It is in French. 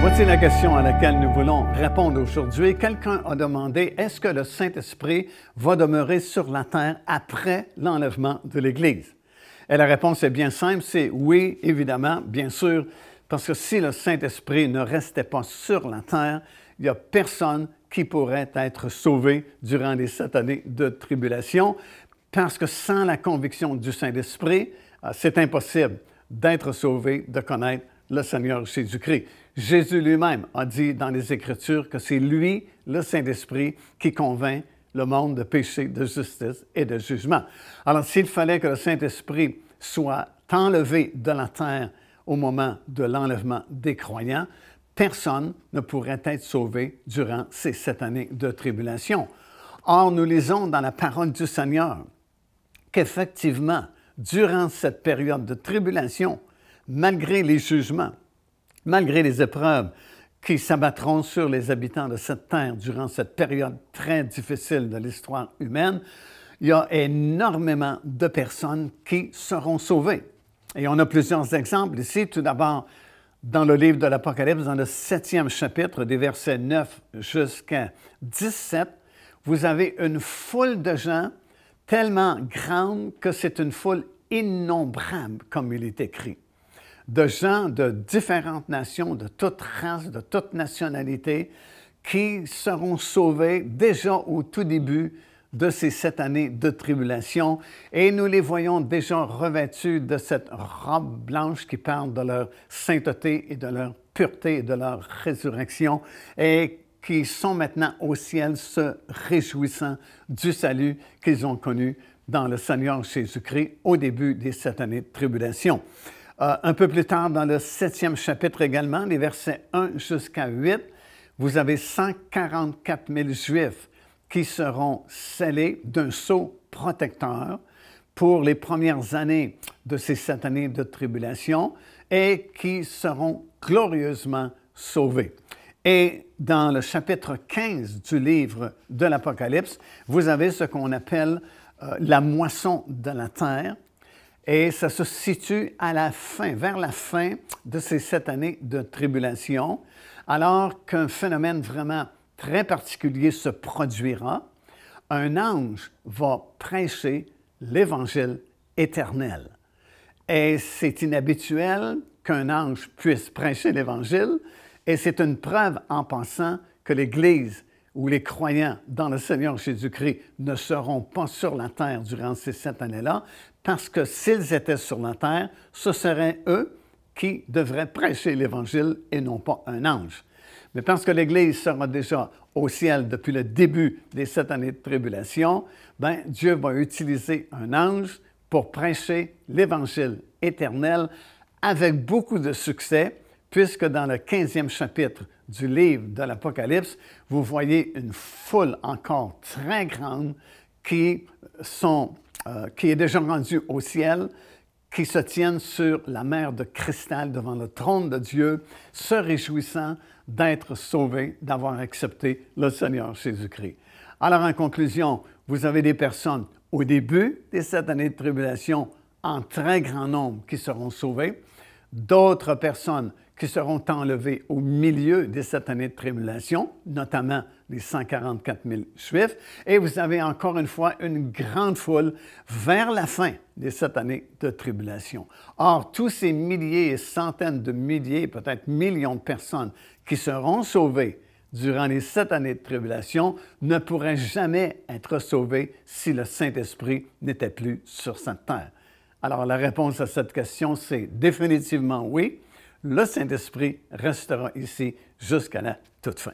Voici la question à laquelle nous voulons répondre aujourd'hui. Quelqu'un a demandé est-ce que le Saint-Esprit va demeurer sur la terre après l'enlèvement de l'Église Et la réponse est bien simple c'est oui, évidemment, bien sûr, parce que si le Saint-Esprit ne restait pas sur la terre, il n'y a personne qui pourrait être sauvé durant les sept années de tribulation parce que sans la conviction du Saint-Esprit, euh, c'est impossible d'être sauvé, de connaître le Seigneur Jésus-Christ. Jésus lui-même a dit dans les Écritures que c'est lui, le Saint-Esprit, qui convainc le monde de péché, de justice et de jugement. Alors s'il fallait que le Saint-Esprit soit enlevé de la terre au moment de l'enlèvement des croyants, personne ne pourrait être sauvé durant ces sept années de tribulation. Or, nous lisons dans la parole du Seigneur qu'effectivement, durant cette période de tribulation, malgré les jugements, malgré les épreuves qui s'abattront sur les habitants de cette terre durant cette période très difficile de l'histoire humaine, il y a énormément de personnes qui seront sauvées. Et on a plusieurs exemples ici. Tout d'abord, dans le livre de l'Apocalypse, dans le septième chapitre, des versets 9 jusqu'à 17, vous avez une foule de gens tellement grande que c'est une foule innombrable, comme il est écrit, de gens de différentes nations, de toutes races, de toutes nationalités, qui seront sauvés déjà au tout début de ces sept années de tribulation. Et nous les voyons déjà revêtus de cette robe blanche qui parle de leur sainteté et de leur pureté et de leur résurrection. Et qui sont maintenant au ciel se réjouissant du salut qu'ils ont connu dans le Seigneur Jésus-Christ au début des sept années de tribulation. Euh, un peu plus tard, dans le septième chapitre également, les versets 1 jusqu'à 8, vous avez 144 000 Juifs qui seront scellés d'un sceau protecteur pour les premières années de ces sept années de tribulation et qui seront glorieusement sauvés. Et dans le chapitre 15 du livre de l'Apocalypse, vous avez ce qu'on appelle euh, la moisson de la terre. Et ça se situe à la fin, vers la fin de ces sept années de tribulation, alors qu'un phénomène vraiment très particulier se produira. Un ange va prêcher l'évangile éternel. Et c'est inhabituel qu'un ange puisse prêcher l'évangile, et c'est une preuve en pensant que l'Église ou les croyants dans le Seigneur Jésus-Christ ne seront pas sur la terre durant ces sept années-là, parce que s'ils étaient sur la terre, ce seraient eux qui devraient prêcher l'Évangile et non pas un ange. Mais parce que l'Église sera déjà au ciel depuis le début des sept années de tribulation, ben, Dieu va utiliser un ange pour prêcher l'Évangile éternel avec beaucoup de succès puisque dans le 15e chapitre du livre de l'Apocalypse, vous voyez une foule encore très grande qui, sont, euh, qui est déjà rendue au ciel, qui se tiennent sur la mer de cristal devant le trône de Dieu, se réjouissant d'être sauvés, d'avoir accepté le Seigneur Jésus-Christ. Alors, en conclusion, vous avez des personnes au début des sept années de tribulation en très grand nombre qui seront sauvées, d'autres personnes qui seront enlevés au milieu des cette années de tribulation, notamment les 144 000 Juifs. Et vous avez encore une fois une grande foule vers la fin des cette années de tribulation. Or, tous ces milliers et centaines de milliers, peut-être millions de personnes qui seront sauvées durant les sept années de tribulation ne pourraient jamais être sauvées si le Saint-Esprit n'était plus sur cette terre. Alors, la réponse à cette question, c'est définitivement oui le Saint-Esprit restera ici jusqu'à la toute fin.